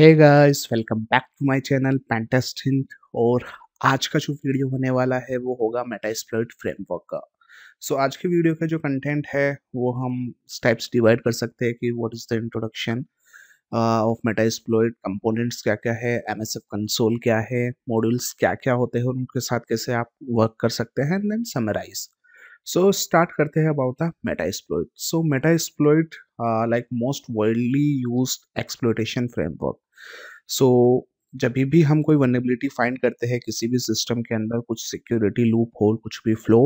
Hey guys welcome back to my channel pentesting और आज का जो वीडियो होने वाला है वो होगा मेटा एक्सप्लोइट फ्रेमवर्क का सो so, आज के वीडियो का जो कंटेंट है वो हम स्टेप्स डिवाइड कर सकते हैं कि what is the introduction of meta exploit components क्या क्या है एम एस एफ कंसोल क्या है मॉड्यूल्स क्या क्या होते हैं और उनके साथ कैसे आप वर्क कर सकते हैं and then summarise so start करते हैं about the meta exploit. So meta exploit like most most used used framework so जब भी हम कोई वनेबिलिटी फाइंड करते हैं किसी भी सिस्टम के अंदर कुछ सिक्योरिटी लूप होल कुछ भी फ्लो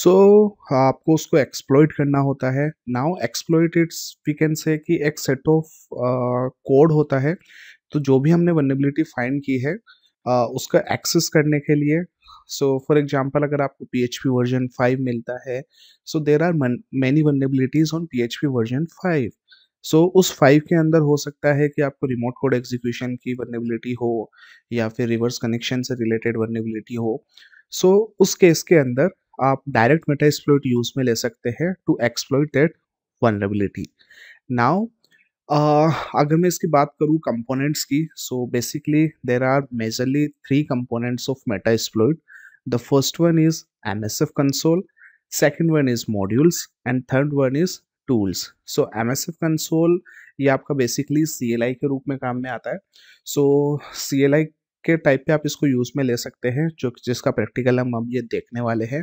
सो so, आपको उसको एक्सप्लोइट करना होता है now exploit it's we can say कि एक सेट ऑफ कोड होता है तो जो भी हमने वनेबिलिटी फाइंड की है uh, उसका एक्सेस करने के लिए सो फॉर एग्जाम्पल अगर आपको P H P version five मिलता है so there are many vulnerabilities on P H P version five so so, उस फाइव के अंदर हो सकता है कि आपको रिमोट कोड एग्जीक्यूशन की वर्नेबिलिटी हो या फिर रिवर्स कनेक्शन से रिलेटेड वर्नेबिलिटी हो सो so, उस केस के अंदर आप डायरेक्ट मेटा एक्सप्लोइट यूज में ले सकते हैं to exploit that vulnerability now अगर मैं इसकी बात करूँ कंपोनेंट्स की so basically there are majorly three components of meta exploit the first one is M S F console second one is modules and third one is tools so M S F console ये आपका basically C L I के रूप में काम में आता है सो C L I के टाइप पे आप इसको यूज़ में ले सकते हैं जो जिसका प्रैक्टिकल हम अब ये देखने वाले हैं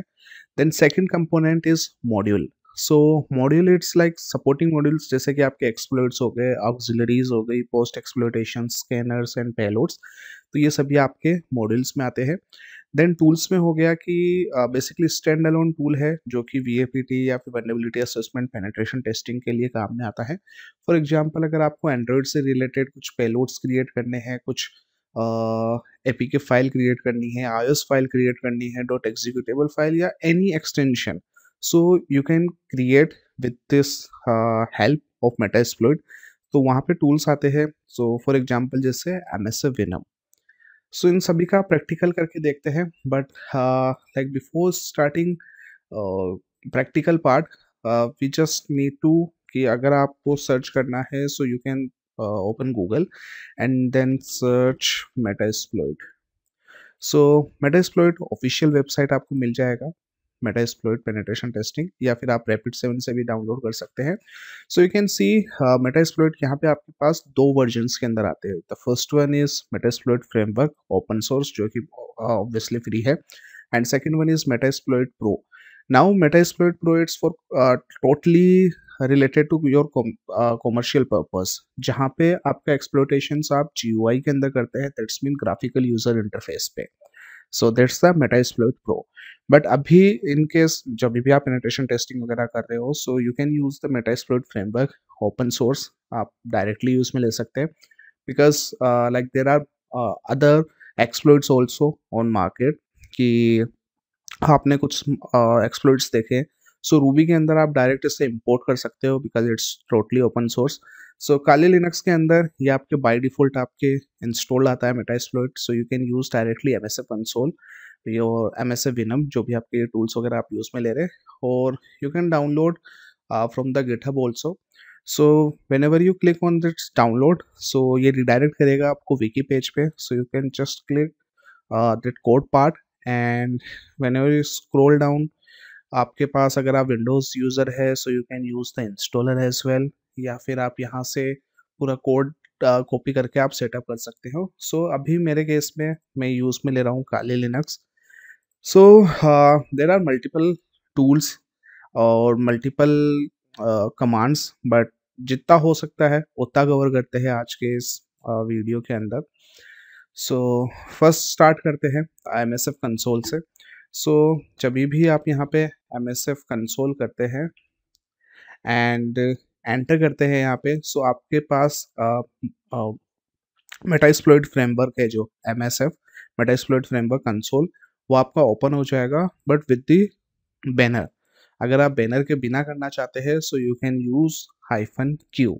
then second component is module so module it's like supporting modules जैसे कि आपके एक्सप्लोर्ट्स हो गए ऑक्सिलरीज हो गई post exploitation scanners and payloads तो ये सभी आपके मॉड्यूल्स में आते हैं देन टूल्स में हो गया कि बेसिकली स्टैंड अलोन टूल है जो कि वी या फिर वेलेबिलिटी असेसमेंट पेनेट्रेशन टेस्टिंग के लिए काम में आता है फॉर एग्जाम्पल अगर आपको एंड्रॉयड से रिलेटेड कुछ पेलोड्स क्रिएट करने हैं कुछ एपी के फाइल क्रिएट करनी है आई फाइल क्रिएट करनी है डॉट एग्जीक्यूटेबल फाइल या any extension so you can create with this help of exploit तो वहाँ पे टूल्स आते हैं सो फॉर एग्जांपल जैसे M S venom so so, इन सभी का प्रैक्टिकल करके देखते हैं but like before starting practical part we just need to कि अगर आपको सर्च करना है so you can open Google and then search meta Metasploit so meta मेटास्प्लोइड official website आपको मिल जाएगा मेटा फ्लूड पेनेट्रेशन टेस्टिंग या फिर आप रैपिड सेवन से भी डाउनलोड कर सकते हैं so you can see meta flood यहाँ पे आपके पास दो वर्जन के अंदर आते हैं the first one is Metasploit framework open source जो कि ऑब्वियसली uh, फ्री है and second one is Metasploit pro now meta pro pro it's for totally related to your commercial purpose जहाँ पे आपका exploitation आप जी ओ आई के अंदर करते हैं that's mean graphical user interface पे so that's the Metasploit pro but अभी केस जब भी आप पेनिट्रेशन टेस्टिंग वगैरह कर रहे हो so you can use the Metasploit framework open source आप डायरेक्टली यूज में ले सकते हैं because like there are other exploits also on market कि आपने कुछ एक्सप्लोइट्स uh, देखे सो so, रूबी के अंदर आप डायरेक्ट इसे इम्पोर्ट कर सकते हो because it's totally open source so Kali Linux के अंदर ये आपके बाई डिफॉल्ट आपके इंस्टॉल आता है Metasploit so you can use directly M S F console your M S F venom जो भी आपके टूल्स वगैरह आप यूज़ में ले रहे हैं और you can download from the GitHub also so whenever you click on this download so ये रिडायरेक्ट करेगा आपको विकी पेज पे so you can just click this code part and whenever you scroll down आपके पास अगर आप Windows user है so you can use the installer as well या फिर आप यहाँ से पूरा कोड कॉपी करके आप सेटअप कर सकते हो सो so, अभी मेरे केस में मैं यूज़ में ले रहा हूँ Kali Linux so there are multiple tools और मल्टीपल कमांड्स बट जितना हो सकता है उतना कवर करते हैं आज के इस uh, वीडियो के अंदर सो फर्स्ट स्टार्ट करते हैं आई एम एस एफ कंसोल से सो so, जब भी आप यहाँ पे एम एस एफ कंसोल करते हैं एंड एंटर करते हैं यहाँ पे सो so आपके पास मेटास्प्लोइड फ्रेमवर्क है जो M S F Metasploit framework console वो आपका ओपन हो जाएगा बट विद द बैनर अगर आप बैनर के बिना करना चाहते हैं so you can use hyphen Q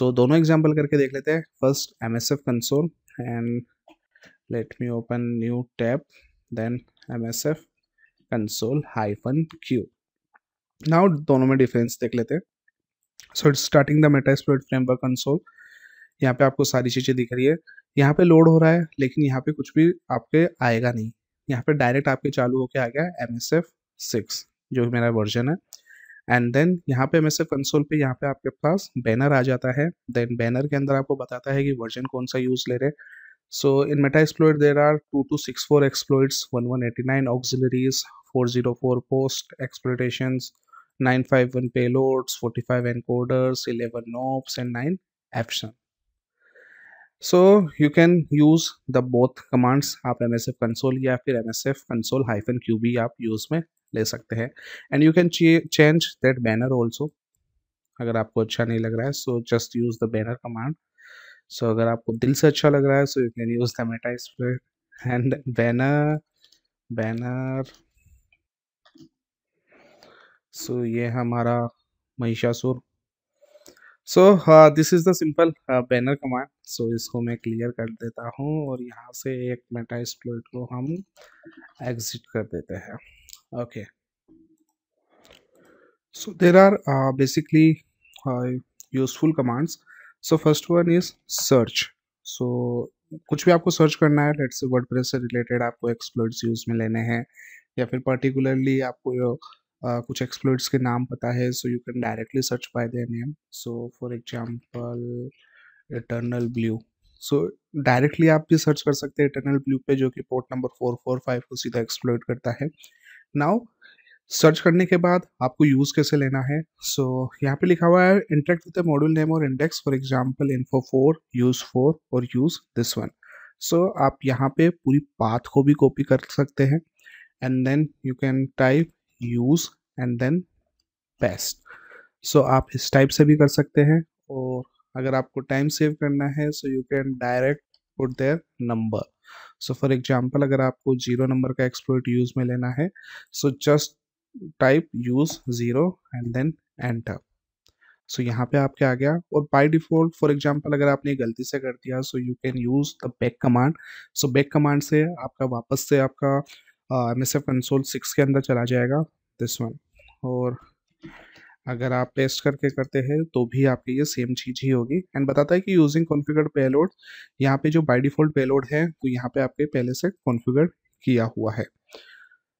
so दोनों एग्जाम्पल करके देख लेते हैं first M S F console and let me open new tab then msf console hyphen q now दोनों में difference देख लेते so it's starting the Metasploit framework console यहाँ पे आपको सारी चीज़ें दिख रही है यहाँ पे लोड हो रहा है लेकिन यहाँ पे कुछ भी आपके आएगा नहीं यहाँ पे डायरेक्ट आपके चालू होके आ गया एम एस एफ सिक्स जो मेरा वर्जन है एंड देन यहाँ पे एम एस एफ कंसोल पे यहाँ पे आपके पास बैनर आ जाता है देन बैनर के अंदर आपको बताता है कि वर्जन कौन सा यूज़ ले रहे हैं So in Metasploit, there are 2264 exploits, 1189 auxiliaries, 404 post exploitations, 951 payloads, 45 encoders, 11 knobs, and 9 action. So you can use the both commands आप MSF console या फिर MSF console hyphen QB आप use में ले सकते हैं and you can ch change that banner also अगर so just use the banner command सो अगर आपको दिल से अच्छा लग रहा है so you can use the Metasploit and banner banner so ये हमारा Mahishasura so this is the simple banner command so इसको मैं क्लियर कर देता हूँ और यहाँ से एक मेटा स्प्लोइड को हम एग्जिट कर देते हैं okay so there are basically useful commands so first one is search so कुछ भी आपको सर्च करना है लेट्स वर्ड प्रेस से रिलेटेड आपको एक्सप्लोइट्स यूज में लेने हैं या फिर पर्टिकुलरली आपको uh, कुछ एक्सप्लोइट्स के नाम पता है so you can directly search by their name so for example EternalBlue so directly आप भी सर्च कर सकते हैं इटर्नल ब्लू पे जो कि port number four four five को सीधा एक्सप्लोइट करता है नाउ सर्च करने के बाद आपको यूज़ कैसे लेना है सो so, यहाँ पे लिखा हुआ है इंटरेक्ट विद मॉड्यूल नेम और index for example info four use four और यूज़ दिस वन सो आप यहाँ पे पूरी पाथ को भी कॉपी कर सकते हैं and then you can type use and then paste so आप इस टाइप से भी कर सकते हैं और अगर आपको टाइम सेव करना है so you can direct put their number so for example अगर आपको जीरो नंबर का एक्सप्लोइट यूज़ में लेना है so just type use zero and then enter so यहाँ पे आपके आ गया और बाय डिफॉल्ट फॉर एग्जांपल अगर आपने गलती से कर दिया so you can use the back command so back command से आपका वापस से आपका M S F console six के अंदर चला जाएगा दिस वन और अगर आप पेस्ट करके करते हैं तो भी आपकी ये सेम चीज़ ही होगी एंड बताता है कि यूजिंग कॉन्फ़िगर्ड पेलोड यहाँ पे जो बाय डिफ़ॉल्ट पेलोड है वो तो यहाँ पे आपके पहले से कॉन्फ़िगर्ड किया हुआ है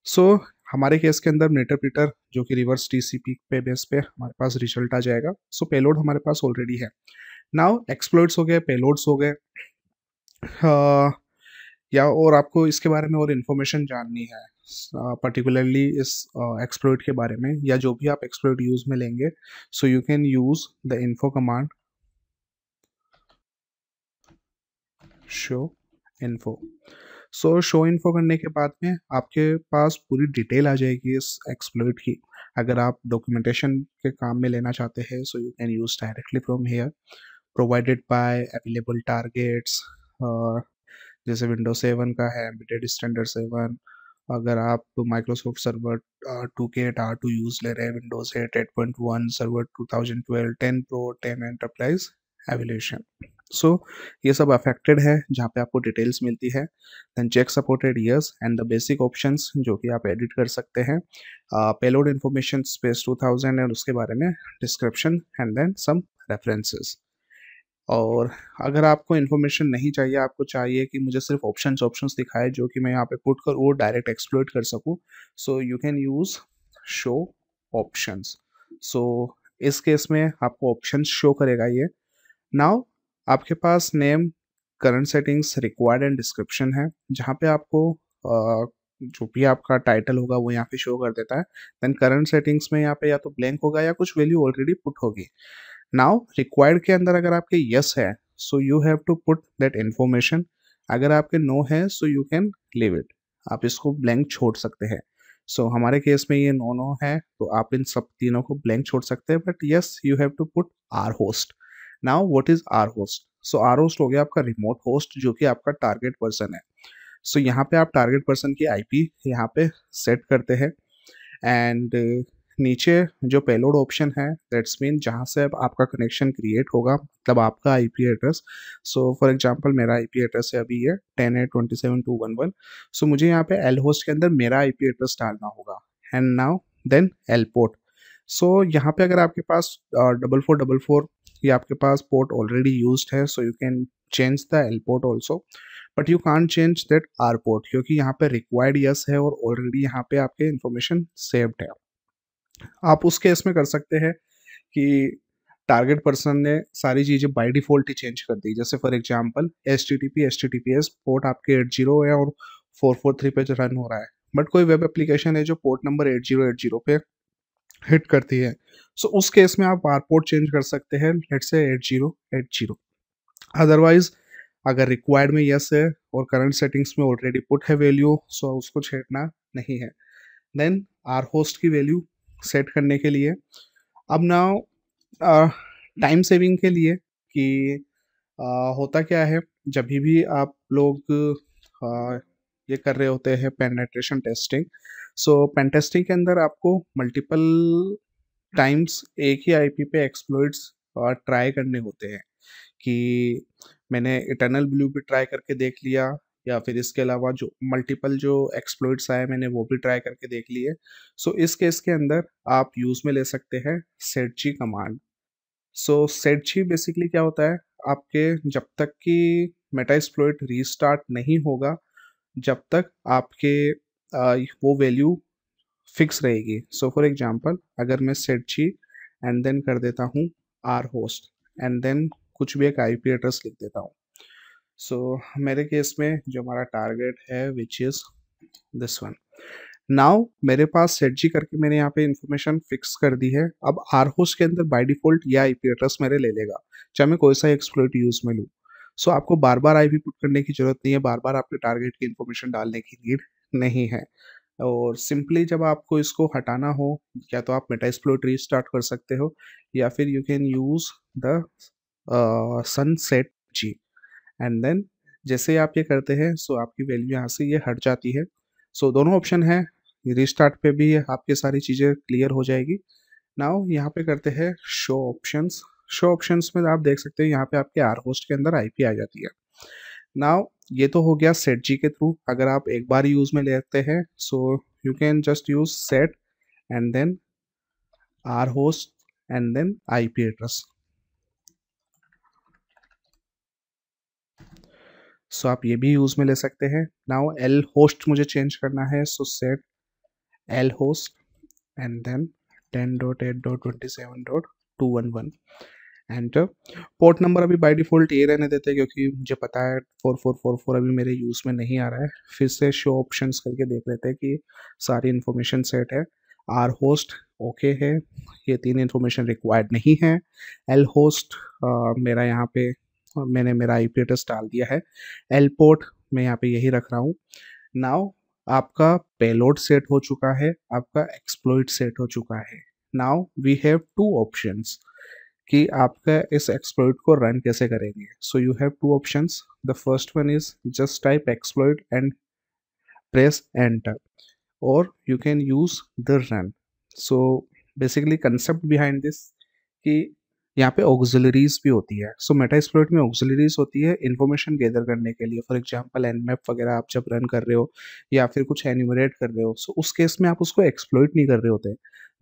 सो so, हमारे केस के अंदर नेटरप्रीटर जो कि रिवर्स टीसीपी पे बेस पे हमारे पास रिजल्ट आ जाएगा सो so, पेलोड हमारे पास ऑलरेडी है नाउ एक्सप्लोइट्स हो गए पेलोड्स हो गए हाँ, या और आपको इसके बारे में और इन्फॉर्मेशन जाननी है पर्टिकुलरली uh, इस एक्सप्लोइट uh, के बारे में या जो भी आप एक्सप्लोइट यूज में लेंगे so you can use the info command show info so show info करने के बाद में आपके पास पूरी डिटेल आ जाएगी इस एक्सप्लोइट की अगर आप डॉक्यूमेंटेशन के काम में लेना चाहते हैं so you can use directly from here provided by available targets जैसे विंडो सेवन का है एम्बेडेड स्टैंडर्ड सेवन अगर आप Microsoft server two K eight R two use ले रहे हैं Windows eight eight point one server two thousand twelve ten pro ten enterprise evaluation so ये सब अफेक्टेड है जहाँ पे आपको डिटेल्स मिलती है then check supported years and the basic options जो कि आप एडिट कर सकते हैं पेलोड इन्फॉर्मेशन स्पेस 2000 एंड उसके बारे में description and then some references और अगर आपको इन्फॉर्मेशन नहीं चाहिए आपको चाहिए कि मुझे सिर्फ ऑप्शन ऑप्शन दिखाए जो कि मैं यहाँ पे पुट कर वो डायरेक्ट एक्सप्लोर कर सकूँ so you can use show option so इस केस में आपको ऑप्शन शो करेगा ये नाउ आपके पास name current settings required and description है जहाँ पे आपको जो भी आपका टाइटल होगा वो यहाँ पे शो कर देता है देन करंट सेटिंग्स में यहाँ पे या तो ब्लैंक होगा या कुछ वैल्यू ऑलरेडी पुट होगी नाउ रिक्वायर्ड के अंदर अगर आपके यस है so you have to put that information अगर आपके नो है so you can leave it आप इसको ब्लैंक छोड़ सकते हैं सो so, हमारे केस में ये नो नो है तो आप इन सब तीनों को ब्लैंक छोड़ सकते हैं but yes you have to put R host now what is R host so R host हो गया आपका रिमोट होस्ट जो कि आपका टारगेट पर्सन है सो so, यहाँ पे आप टारगेट पर्सन की आई पी यहाँ पे सेट करते हैं एंड नीचे जो पेलोड ऑप्शन है दैट्स मीन जहाँ से आपका कनेक्शन क्रिएट होगा मतलब आपका IP address so for example मेरा आईपी एड्रेस है अभी ये ten eight twenty seven two one one so मुझे यहाँ पे एल होस्ट के अंदर मेरा आईपी एड्रेस डालना होगा and now then L port so यहाँ पे अगर आपके पास डबल फोर डबल फोर ये आपके पास पोर्ट ऑलरेडी यूज है so you can change the L port also but you can't change that R port क्योंकि यहाँ पे रिक्वायर्ड यस है और ऑलरेडी यहाँ पे आपके इंफॉर्मेशन सेव्ड है आप उस केस में कर सकते हैं कि टारगेट पर्सन ने सारी चीज़ें बाई डिफॉल्ट ही चेंज कर दी जैसे for example S T T P S T T P S port आपके एट जीरो है और फोर फोर थ्री पे रन हो रहा है बट कोई वेब एप्लीकेशन है जो port number eight zero eight zero पे हिट करती है सो so, उस केस में आप पोर्ट चेंज कर सकते हैं let say eight zero eight zero otherwise अगर रिक्वायर्ड में यस है और करंट सेटिंग्स में ऑलरेडी पुट है वैल्यू सो so उसको छेड़ना नहीं है देन आर होस्ट की वैल्यू सेट करने के लिए अब ना टाइम सेविंग के लिए कि होता क्या है जब भी आप लोग आ, ये कर रहे होते हैं पेनेट्रेशन टेस्टिंग सो पेंटेस्टिंग के अंदर आपको मल्टीपल टाइम्स एक ही आईपी पे एक्सप्लोइट्स और ट्राई करने होते हैं कि मैंने इटर्नल ब्लू भी ट्राई करके देख लिया या फिर इसके अलावा जो मल्टीपल जो एक्सप्लोइट्स आए मैंने वो भी ट्राई करके देख लिए सो so, इस केस के अंदर आप यूज़ में ले सकते हैं set G command so set G basically क्या होता है आपके जब तक कि मेटा एक्सप्लोइट रीस्टार्ट नहीं होगा जब तक आपके Uh, वो वैल्यू फिक्स रहेगी सो फॉर एग्जांपल अगर मैं सेट जी एंड देन कर देता हूँ आर होस्ट एंड देन कुछ भी एक आईपी एड्रेस लिख देता हूँ सो so, मेरे केस में जो हमारा टारगेट है which is this one now मेरे पास सेट जी करके मैंने यहाँ पे इंफॉर्मेशन फिक्स कर दी है अब आर होस्ट के अंदर बाई डिफॉल्ट या आईपी एड्रेस मेरे ले लेगा चाहे मैं कोई सा एक्सप्लोइट यूज़ में लूँ सो so, आपको बार बार आईपी पुट करने की जरूरत नहीं है बार बार आपके टारगेट की इन्फॉर्मेशन डालने की नीड नहीं है और सिंपली जब आपको इसको हटाना हो या तो आप मेटास्प्लोट स्टार्ट कर सकते हो या फिर you can use the unset G and then जैसे आप ये करते हैं सो आपकी वैल्यू यहाँ से ये हट जाती है सो so दोनों ऑप्शन है रीस्टार्ट पे भी आपके सारी चीज़ें क्लियर हो जाएगी नाउ यहाँ पे करते हैं शो ऑप्शंस शो ऑप्शंस में आप देख सकते हो यहाँ पे आपके आर होस्ट के अंदर आईपी आ जाती है नाउ ये तो हो गया सेट जी के थ्रू अगर आप एक बार यूज़ में लेते हैं so you can just use set and then R host and then IP address so आप ये भी यूज में ले सकते हैं नाउ एल होस्ट मुझे चेंज करना है सो set L host and then ten dot eight dot twenty seven dot two one one enter port number अभी बाई डिफ़ॉल्ट ये रहने देते हैं क्योंकि मुझे पता है फोर फोर फोर फोर अभी मेरे यूज़ में नहीं आ रहा है फिर से शो ऑप्शंस करके देख लेते हैं कि सारी इन्फॉर्मेशन सेट है आर होस्ट ओके है ये तीन इन्फॉर्मेशन रिक्वायर्ड नहीं है एल होस्ट uh, मेरा यहाँ पे uh, मैंने मेरा आई पी एड्रेस डाल दिया है एल पोर्ट मैं यहाँ पे यही रख रहा हूँ नाव आपका पेलोड सेट हो चुका है आपका एक्सप्लोइड सेट हो चुका है now we have two options कि आपका इस एक्सप्लोइट को रन कैसे करेंगे so you have two option the first one is just type exploit and press enter और you can use the run so basically concept behind this कि यहाँ पे ऑक्जिलरीज भी होती है सो मेटा एक्सप्लोइट में ऑक्जिलरीज होती है इन्फॉर्मेशन गैदर करने के लिए फॉर एग्जाम्पल एन मैप वगैरह आप जब रन कर रहे हो या फिर कुछ एनिमरेट कर रहे हो सो so, उस केस में आप उसको एक्सप्लोइट नहीं कर रहे होते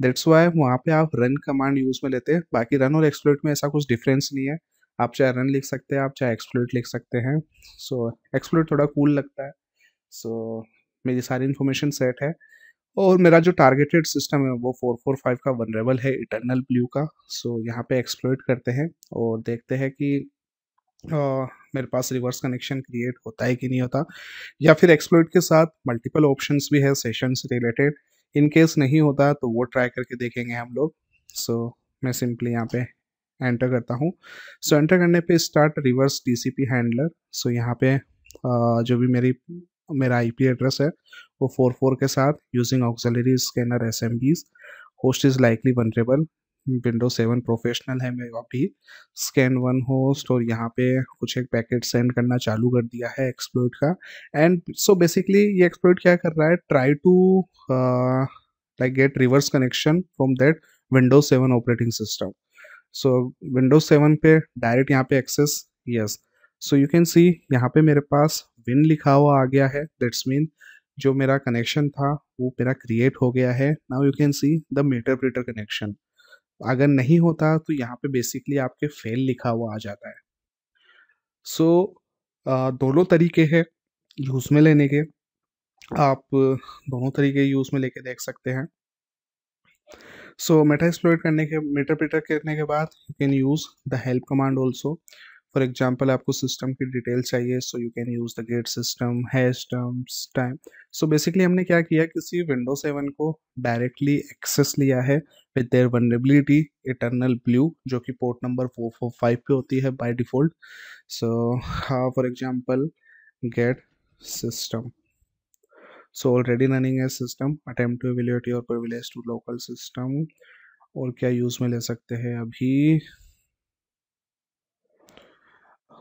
दैट्स वाई वहाँ पे आप रन कमांड यूज़ में लेते हैं बाकी रन और एक्सप्लोइट में ऐसा कुछ डिफरेंस नहीं है आप चाहे रन लिख सकते हैं आप चाहे एक्सप्लोइट लिख सकते हैं सो so, एक्सप्लोइट थोड़ा कूल cool लगता है सो so, मेरी सारी इन्फॉर्मेशन सेट है और मेरा जो टारगेटेड सिस्टम है वो फोर फोर फाइव का वनरेबल है इटरनल ब्लू का सो so, यहाँ पे एक्सप्लोइट करते हैं और देखते हैं कि आ, मेरे पास रिवर्स कनेक्शन क्रिएट होता है कि नहीं होता या फिर एक्सप्लोइट के साथ मल्टीपल ऑप्शंस भी है सेशन से रिलेटेड इन केस नहीं होता तो वो ट्राई करके देखेंगे हम लोग सो so, मैं सिंपली यहाँ पे एंटर करता हूँ सो एंटर करने पे start reverse TCP handler so यहाँ पे जो भी मेरी मेरा आईपी एड्रेस है वो फोर फोर के साथ using auxiliary scanner S M B's host is likely vulnerable window seven professional है मेरा भी स्कैन वन होस्ट और यहाँ पे कुछ एक पैकेट सेंड करना चालू कर दिया है एक्सप्लोइट का एंड सो बेसिकली ये एक्सप्लोइट क्या कर रहा है try to like get reverse connection from that window seven operating system so Windows seven पे डायरेक्ट यहाँ पे access yes so you can see यहाँ पे मेरे पास विन लिखा हुआ आ गया है दैट्स मीन जो मेरा कनेक्शन था वो मेरा क्रिएट हो गया है now you can see the Meterpreter connection अगर नहीं होता तो यहाँ पे बेसिकली आपके फेल लिखा हुआ आ जाता है सो so, दोनों तरीके हैं यूज़ में लेने के आप दोनों तरीके यूज़ में लेके देख सकते हैं सो मेटा एक्सप्लोर करने के मेटाप्रिटर करने के बाद you can use the help command also for example आपको सिस्टम की डिटेल चाहिए so you can use the get system hash terms time so basically हमने क्या किया किसी विंडो सेवन को डायरेक्टली एक्सेस लिया है with their vulnerability eternal blue जो कि port number four four five पे होती है बाई डिफ़ॉल्ट सो हा for example get system so already running है system attempt to evaluate your privilege to local system और क्या यूज़ में ले सकते हैं अभी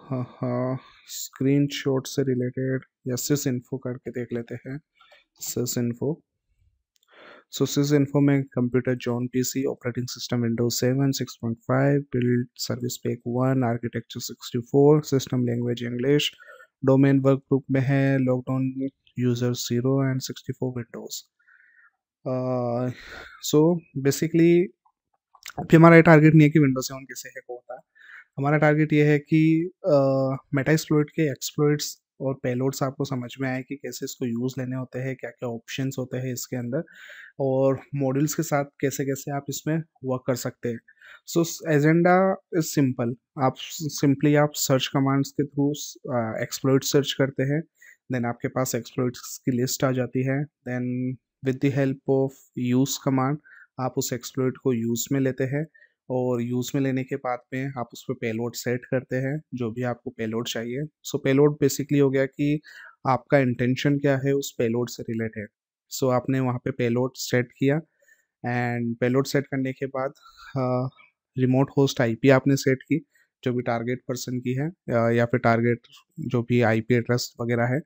हाँ, हाँ। स्क्रीन शॉट से रिलेटेड या सिस इन्फो करके देख लेते हैं sys info so sys info में computer John PC operating system Windows seven six point five build service pack one architecture sixty four system language English domain workgroup में है logged on user zero and sixty four Windows so basically अभी हमारा ये target नहीं है कि window seven कैसे hack होता है हमारा टारगेट ये है कि मेटा एक्सप्लोइट के एक्सप्लोइट्स और पेलोड्स आपको समझ में आए कि कैसे इसको यूज़ लेने होते हैं क्या क्या ऑप्शंस होते हैं इसके अंदर और मॉड्यूल्स के साथ कैसे कैसे आप इसमें वर्क कर सकते हैं सो एजेंडा इज सिंपल आप सिंपली आप सर्च कमांड्स के थ्रू एक्सप्लोइट सर्च करते हैं देन आपके पास एक्सप्लोइट्स की लिस्ट आ जाती है then with the help of use command आप उस एक्सप्लोइट को यूज़ में लेते हैं और यूज़ में लेने के बाद में आप उस पर पेलोड सेट करते हैं जो भी आपको पेलोड चाहिए सो पेलोड बेसिकली हो गया कि आपका इंटेंशन क्या है उस पेलोड से रिलेटेड सो so, आपने वहाँ पे पेलोड सेट किया एंड पेलोड सेट करने के बाद रिमोट होस्ट आईपी आपने सेट की जो भी टारगेट पर्सन की है या फिर टारगेट जो भी आईपी एड्रेस वगैरह है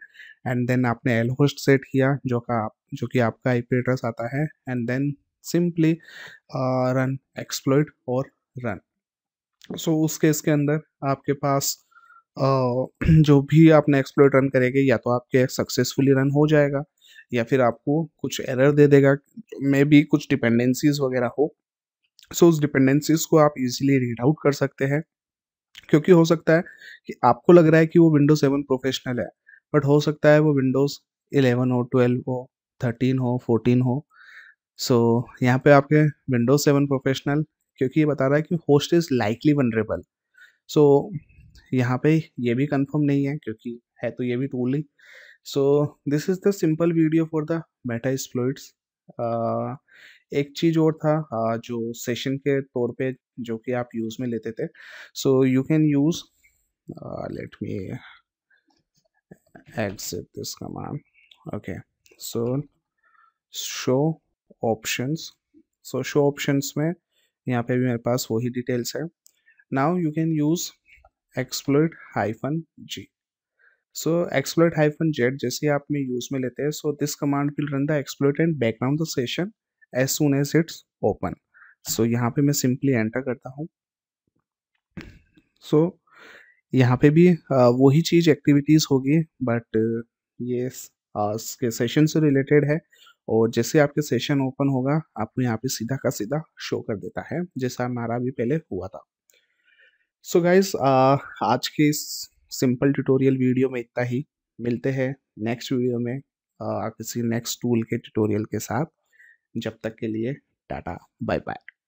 एंड देन आपने एल होस्ट सेट किया जो का आप जो कि आपका आईपी एड्रेस आता है and then simply run exploit और रन सो so, उस केस के अंदर आपके पास uh, जो भी आपने एक्सप्लोइट रन करेंगे या तो आपके सक्सेसफुली रन हो जाएगा या फिर आपको कुछ एरर दे देगा मे बी कुछ डिपेंडेंसीज वगैरह हो सो so, उस डिपेंडेंसीज को आप इजीली रीड आउट कर सकते हैं क्योंकि हो सकता है कि आपको लग रहा है कि वो विंडोज सेवन प्रोफेशनल है बट हो सकता है वो विंडोज इलेवन हो ट्वेल्व हो थर्टीन हो फोर्टीन हो सो so, यहाँ पे आपके विंडोज सेवन प्रोफेशनल क्योंकि ये बता रहा है कि host is likely vulnerable so यहाँ पे ये भी कंफर्म नहीं है क्योंकि है तो ये भी टूल ही so this is the simple video for the meta exploits एक चीज़ और था uh, जो सेशन के तौर पे जो कि आप यूज़ में लेते थे so you can use let me exit this command okay so show options so show options में यहाँ पे भी मेरे पास वही डिटेल्स है now you can use exploit hyphen G so exploit hyphen Z जैसे आप में यूज़ में लेते हैं so this command will run the exploit and background the session as soon as it's open so यहाँ पे मैं सिंपली एंटर करता हूँ सो so, यहाँ पे भी वही चीज़ एक्टिविटीज़ होगी बट ये सेशन से रिलेटेड है और जैसे आपके सेशन ओपन होगा आपको यहाँ पे सीधा का सीधा शो कर देता है जैसा हमारा भी पहले हुआ था सो so गाइज आज के इस सिंपल ट्यूटोरियल वीडियो में इतना ही मिलते हैं नेक्स्ट वीडियो में किसी नेक्स्ट टूल के ट्यूटोरियल के साथ जब तक के लिए टाटा बाय बाय